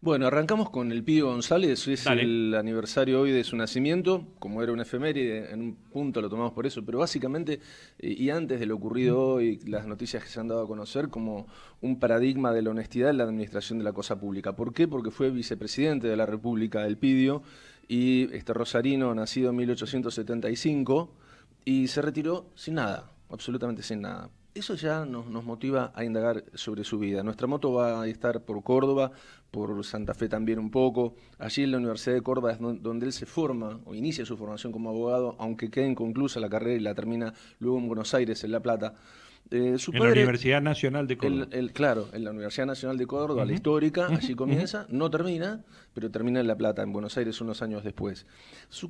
Bueno, arrancamos con el Pío González, es el aniversario hoy de su nacimiento, como era una efeméride, en un punto lo tomamos por eso, pero básicamente, eh, y antes de lo ocurrido mm. hoy, las noticias que se han dado a conocer como un paradigma de la honestidad en la administración de la cosa pública. ¿Por qué? Porque fue vicepresidente de la República del Pidio y este rosarino, nacido en 1875, y se retiró sin nada, absolutamente sin nada eso ya nos, motiva a indagar sobre su vida. Nuestra moto va a estar por Córdoba, por Santa Fe también un poco. Allí en la Universidad de Córdoba es donde él se forma o inicia su formación como abogado, aunque quede inconclusa la carrera y la termina luego en Buenos Aires, en La Plata en la Universidad Nacional de Córdoba. El, claro, en la Universidad Nacional de Córdoba, la histórica, así comienza, no termina, pero termina en La Plata, en Buenos Aires, unos años después. Su,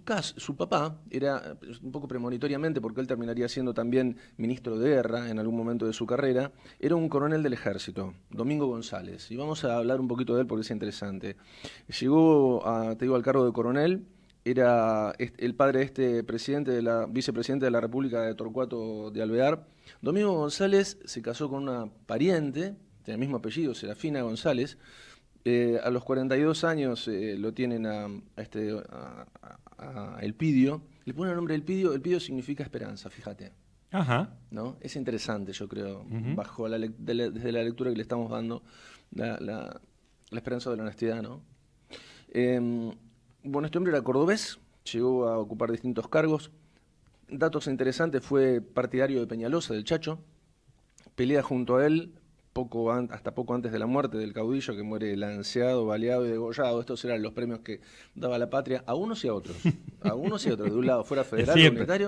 papá era, pues, un poco premonitoriamente, porque él terminaría siendo también ministro de guerra en algún momento de su carrera, era un coronel del ejército, Domingo González. Y vamos a hablar un poquito de él porque es interesante. Llegó, a, te al cargo de coronel era el padre de este presidente de la vicepresidente de la República de Torcuato de Alvear, Domingo González se casó con una pariente, tiene el mismo apellido, Serafina González. Eh, a los 42 años eh, lo tienen a, este, a, Elpidio. Le ponen el nombre Elpidio. Elpidio significa esperanza, fíjate. ¿No? Es interesante, yo creo, bajo desde la lectura que le estamos dando, la, esperanza de la honestidad, ¿no? Em, bueno, este hombre era cordobés, llegó a ocupar distintos cargos datos interesantes, fue partidario de Peñalosa, del Chacho, pelea junto a él hasta poco antes de la muerte del caudillo que muere lanceado, baleado y degollado. Estos eran los premios que daba la patria a unos y a otros. A unos y a otros. De un lado fuera federal,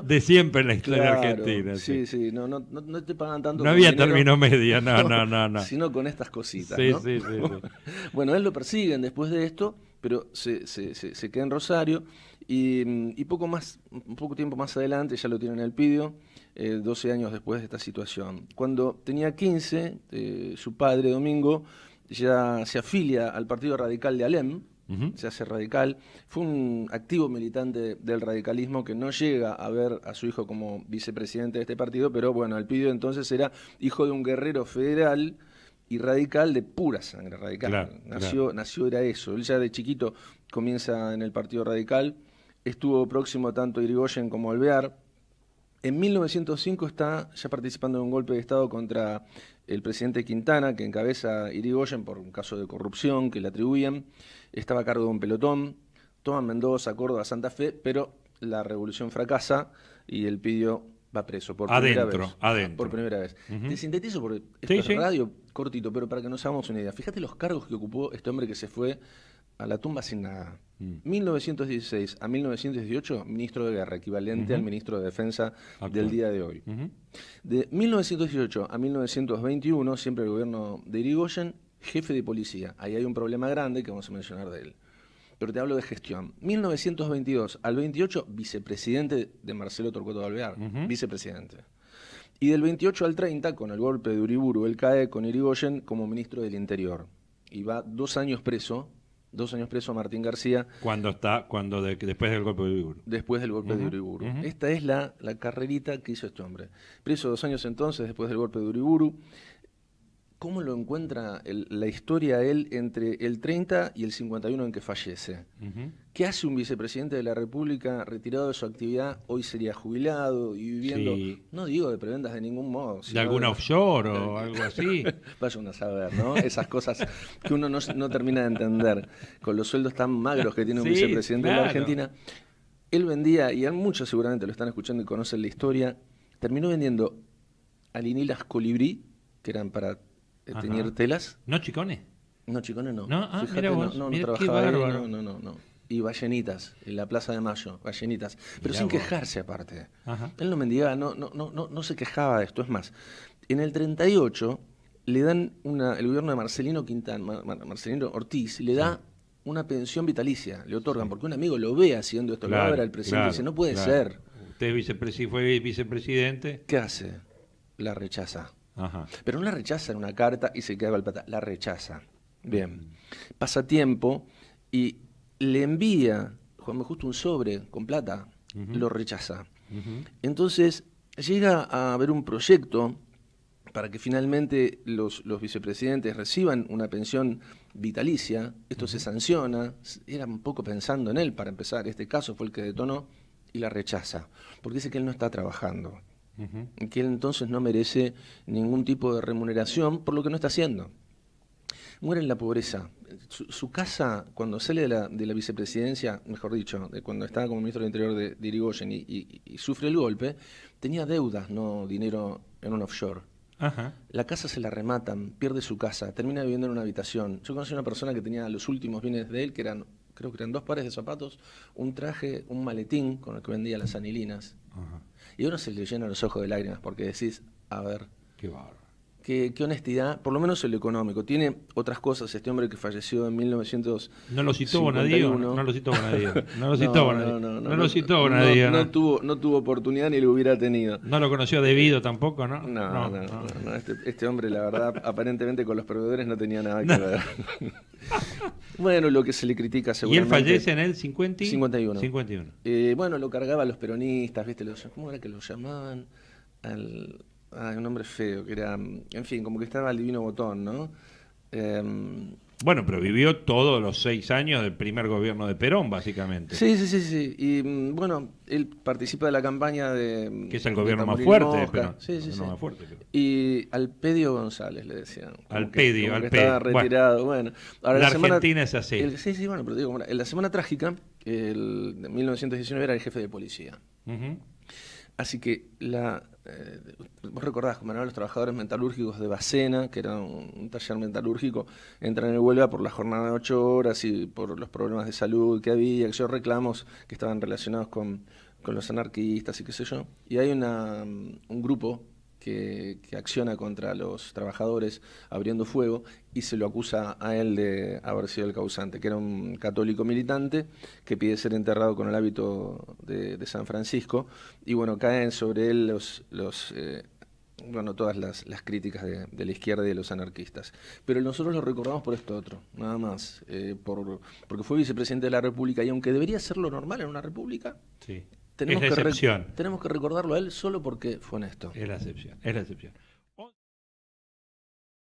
De siempre en la historia argentina. Sí, sí, no, te pagan tanto. No había término medio, no, no, no, Sino con estas cositas. ¿no? sí, sí, Bueno, él lo persiguen después de esto, pero se queda en Rosario. Mm, y, poco más, un poco tiempo más adelante, ya lo tiene El pidio, 12 eh, años después de esta situación. Cuando tenía 15, eh, su padre, Domingo, ya se afilia al Partido Radical de Alem, se hace radical. Fue un activo militante del radicalismo que no llega a ver a su hijo como vicepresidente de este partido, pero bueno, Pidio entonces era hijo de un guerrero federal y radical de pura sangre radical. nació, nació era eso. Él ya de chiquito comienza en el Partido Radical estuvo próximo a tanto Irigoyen como a Alvear. En 1905 está ya participando en un golpe de Estado contra el presidente Quintana, que encabeza Irigoyen por un caso de corrupción que le atribuyen. Estaba a cargo de un pelotón. Toman Mendoza, Córdoba, Santa Fe, pero la revolución fracasa y el pidió va preso por ah, adentro, primera vez. Adentro. Por primera vez. Te sintetizo porque es radio cortito, pero para que nos hagamos una idea. Fíjate los cargos que ocupó este hombre que se fue a la tumba sin nada. 1916 mm. a 1918, ministro de Guerra, equivalente al ministro de Defensa del día de hoy. De 1918 a 1921, siempre el gobierno de Irigoyen, jefe de policía. Ahí hay un problema grande que vamos a mencionar de él. Pero te hablo de gestión. 1922 al 28, vicepresidente de Marcelo Torcuato de Alvear, vicepresidente. Y del 28 al 30, con el golpe de Uriburu, él cae con Irigoyen como ministro del Interior. Y va dos años preso dos años preso Martín García. Cuando está, cuando después del golpe de Uriburu. Después del golpe de Uriburu. Esta es la, la, carrerita que hizo este hombre. Preso dos años entonces, después del golpe de Uriburu, ¿Cómo lo encuentra la historia él entre el 30 y el 51 en que fallece? ¿Qué hace un vicepresidente de la República retirado de su actividad? Hoy sería jubilado y viviendo, no digo de preventas de ningún modo. de alguna offshore o algo así. Vaya uno a saber, ¿no? Esas cosas que uno no, termina de entender. Con los sueldos tan magros que tiene un vicepresidente de la Argentina. Él vendía, y muchos seguramente lo están escuchando y conocen la historia, terminó vendiendo alinilas colibrí, que eran para eh, Ajá. telas. ¿No chicones? No, chicones no. No, ah, Fíjate, no, no, no trabajaba no, no, no, Y ballenitas, en la Plaza de Mayo, ballenitas. Pero sin quejarse aparte. Él no mendigaba, no, no, no, no, no se quejaba de esto. Es más, en el 38 le dan una, el gobierno de Marcelino Quintana, Marcelino Ortiz, le da una pensión vitalicia, le otorgan, porque un amigo lo ve haciendo esto, lo abre al presidente y dice, no puede ser. Usted fue vicepresidente. ¿Qué hace? La rechaza. Pero no la rechaza en una carta y se queda el plata, la rechaza Bien, mm. pasa tiempo y le envía Juan Justo un sobre con plata, lo rechaza. Entonces llega a haber un proyecto para que finalmente los, vicepresidentes reciban una pensión vitalicia, esto se sanciona, era un poco pensando en él para empezar, este caso fue el que detonó y la rechaza, porque dice que él no está trabajando que él entonces no merece ningún tipo de remuneración por lo que no está haciendo. Muere en la pobreza. Su, casa, cuando sale de la, de la, vicepresidencia, mejor dicho, de cuando estaba como ministro del Interior de, Dirigoyen y, sufre el golpe, tenía deudas, no dinero en un offshore. Ajá. La casa se la rematan, pierde su casa, termina viviendo en una habitación. Yo conocí a una persona que tenía los últimos bienes de él, que eran creo que eran dos pares de zapatos, un traje, un maletín con el que vendía las anilinas. Ajá. Y uno se le llenan los ojos de lágrimas porque decís, a ver. Qué barro. Qué, honestidad, por lo menos el económico. Tiene otras cosas este hombre que falleció en 1900. No lo citó Bonadío, no, lo citó Bonadío. No lo citó No, lo citó No, tuvo, no tuvo oportunidad ni lo hubiera tenido. No lo conoció debido tampoco, ¿no? No, no, este, este, hombre, la verdad, aparentemente con los proveedores no tenía nada que ver. bueno, lo que se le critica seguramente. ¿Y él fallece en el 50? 51. 51. bueno, lo cargaba a los peronistas, ¿viste? ¿Cómo era que lo llamaban? Al Ah, un hombre feo, que era. Mm, en fin, como que estaba el divino botón, ¿no? Em, bueno, pero vivió todos los seis años del primer gobierno de Perón, básicamente. Sí, sí, sí, sí. Y mm, bueno, él participa de la campaña de... Mm, que es el gobierno más fuerte, pero, sí, sí, sí. más fuerte, Y Alpedio González, le decían. Alpedio, Alpedio. Estaba retirado, bueno. la, Argentina es así. sí, sí, bueno, pero digo, en la semana trágica, el, de 1919 era el jefe de policía. Así que la, eh, vos recordás, eran los trabajadores metalúrgicos de Bacena, que era un, taller metalúrgico, entran en huelga por la jornada de ocho horas y por los problemas de salud que había, que yo reclamos que estaban relacionados con, con los anarquistas y qué sé yo. Y hay una, mm, un grupo que, acciona contra los trabajadores abriendo fuego y se lo acusa a él de haber sido el causante, que era un católico militante que pide ser enterrado con el hábito de, San Francisco. Y bueno, caen sobre él los... los eh, bueno, todas las, críticas de, la izquierda y de los anarquistas. Pero nosotros lo recordamos por esto otro, nada más, eh, porque fue vicepresidente de la República y aunque debería ser lo normal en una república, tenemos, es la que, tenemos que recordarlo a él solo porque fue honesto. Es la excepción, es la excepción.